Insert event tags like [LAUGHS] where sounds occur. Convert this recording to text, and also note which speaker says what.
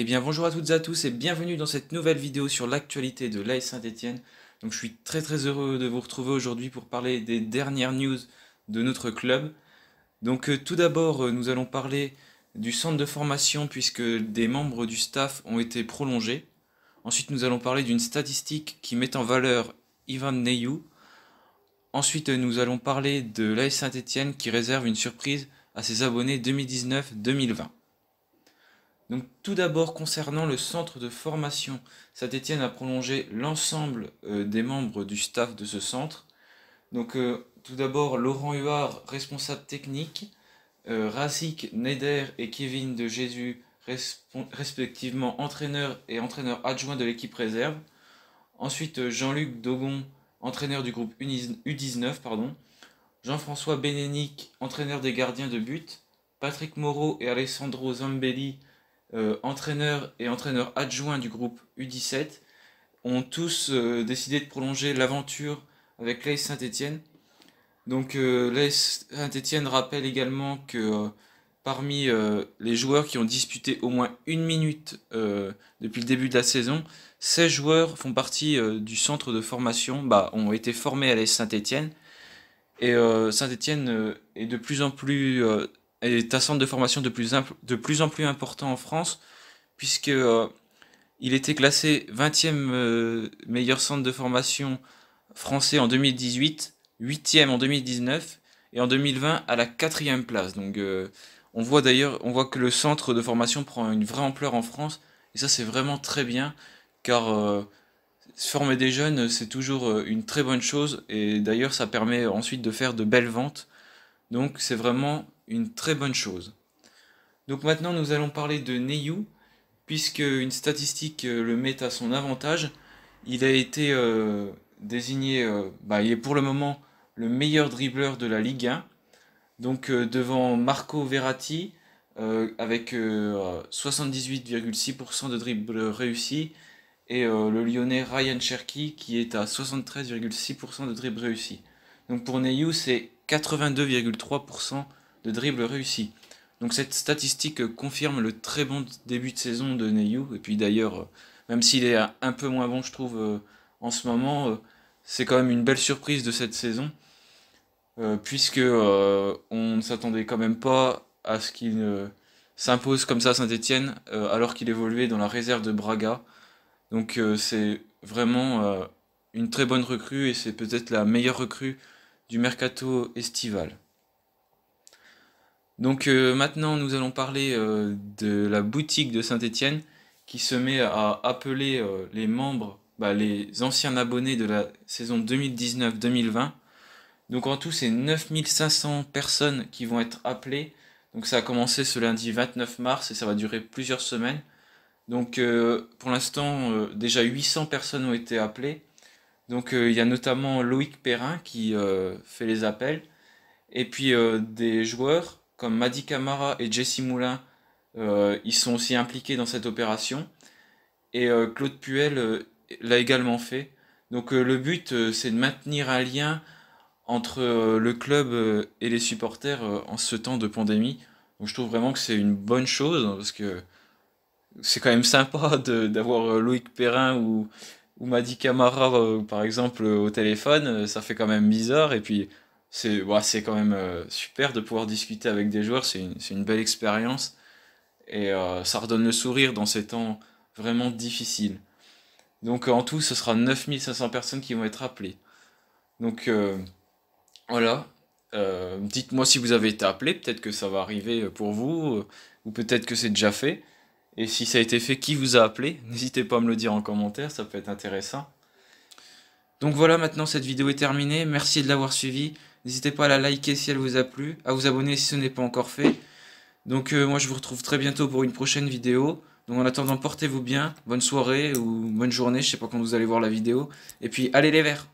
Speaker 1: Eh bien bonjour à toutes et à tous et bienvenue dans cette nouvelle vidéo sur l'actualité de l'AS Saint-Etienne. Donc je suis très très heureux de vous retrouver aujourd'hui pour parler des dernières news de notre club. Donc euh, tout d'abord euh, nous allons parler du centre de formation puisque des membres du staff ont été prolongés. Ensuite nous allons parler d'une statistique qui met en valeur Ivan Neyou. Ensuite nous allons parler de l'AS Saint-Etienne qui réserve une surprise à ses abonnés 2019-2020. Donc tout d'abord concernant le centre de formation, Saint-Étienne a prolongé l'ensemble euh, des membres du staff de ce centre. Donc euh, tout d'abord Laurent Huard, responsable technique, euh, Rasik Razik Neder et Kevin de Jésus, respectivement entraîneur et entraîneur adjoint de l'équipe réserve. Ensuite Jean-Luc Dogon, entraîneur du groupe U19, pardon. Jean-François Bénénic, entraîneur des gardiens de but. Patrick Moreau et Alessandro Zambelli, entraîneurs entraîneur et entraîneur adjoint du groupe U17, ont tous euh, décidé de prolonger l'aventure avec l'AS Saint-Etienne. Donc euh, Saint-Etienne rappelle également que euh, parmi euh, les joueurs qui ont disputé au moins une minute depuis le début de la saison, 16 joueurs font partie du centre de formation, bah, ont été formés à l'AS Saint-Etienne. Et Saint-Etienne est de plus en plus est un centre de formation de plus, de plus en plus important en France, puisque euh, il était classé 20e euh, meilleur centre de formation français en 2018, 8e en 2019 et en 2020 à la 4e place. Donc euh, on voit d'ailleurs, on voit que le centre de formation prend une vraie ampleur en France et ça c'est vraiment très bien car former des jeunes c'est toujours une très bonne chose et d'ailleurs ça permet ensuite de faire de belles ventes donc c'est vraiment une très bonne chose. Donc maintenant nous allons parler de Neyou. puisque une statistique euh, le met à son avantage. Il a été euh, désigné, euh, bah, il est pour le moment le meilleur dribbleur de la Ligue 1. Donc devant Marco Verratti, avec 78,6% de dribbles réussis, et le lyonnais Ryan Cherky qui est à 73,6% de dribbles réussis. Donc pour Neyou, c'est 82,3% de dribbles réussis. Donc cette statistique confirme le très bon début de saison de Neyou. Et puis d'ailleurs, euh, même s'il est un peu moins bon, je trouve, euh, en ce moment, euh, c'est quand même une belle surprise de cette saison. puisque on ne s'attendait quand même pas à ce qu'il s'impose comme ça à Saint-Etienne, alors qu'il évoluait dans la réserve de Braga. Donc c'est vraiment une très bonne recrue et c'est peut-être la meilleure recrue du mercato estival. Donc euh, maintenant, nous allons parler euh, de la boutique de Saint-Étienne qui se met à appeler euh, les membres, bah, les anciens abonnés de la saison 2019-2020. Donc en tout, c'est 9500 personnes qui vont être appelées. Donc ça a commencé ce lundi 29 mars et ça va durer plusieurs semaines. Donc pour l'instant, déjà 800 personnes ont été appelées. Donc euh, il y a notamment Loïc Perrin qui euh, fait les appels. Et puis euh, des joueurs comme Madi Camara et Jesse Moulin, ils sont aussi impliqués dans cette opération. Et Claude Puel l'a également fait. Donc le but, c'est de maintenir un lien entre le club et les supporters en ce temps de pandémie. Donc je trouve vraiment que c'est une bonne chose hein, parce que c'est quand même sympa [LAUGHS] d'avoir Loïc Perrin ou ou Madi Camara, euh, par exemple, euh, au téléphone, euh, ça fait quand même bizarre. Et puis, c'est quand même super de pouvoir discuter avec des joueurs. C'est une, belle expérience. Et ça redonne le sourire dans ces temps vraiment difficiles. Donc, en tout, ce sera 9500 personnes qui vont être appelées. Donc, voilà, dites-moi si vous avez été appelé, peut-être que ça va arriver pour vous, ou peut-être que c'est déjà fait. Et si ça a été fait, qui vous a appelé N'hésitez pas à me le dire en commentaire, ça peut être intéressant. Donc voilà, maintenant cette vidéo est terminée. Merci de l'avoir suivie. N'hésitez pas à la liker si elle vous a plu, à vous abonner si ce n'est pas encore fait. Donc euh, moi je vous retrouve très bientôt pour une prochaine vidéo. Donc en attendant, portez-vous bien, bonne soirée ou bonne journée, je sais pas quand vous allez voir la vidéo. Et puis allez les verts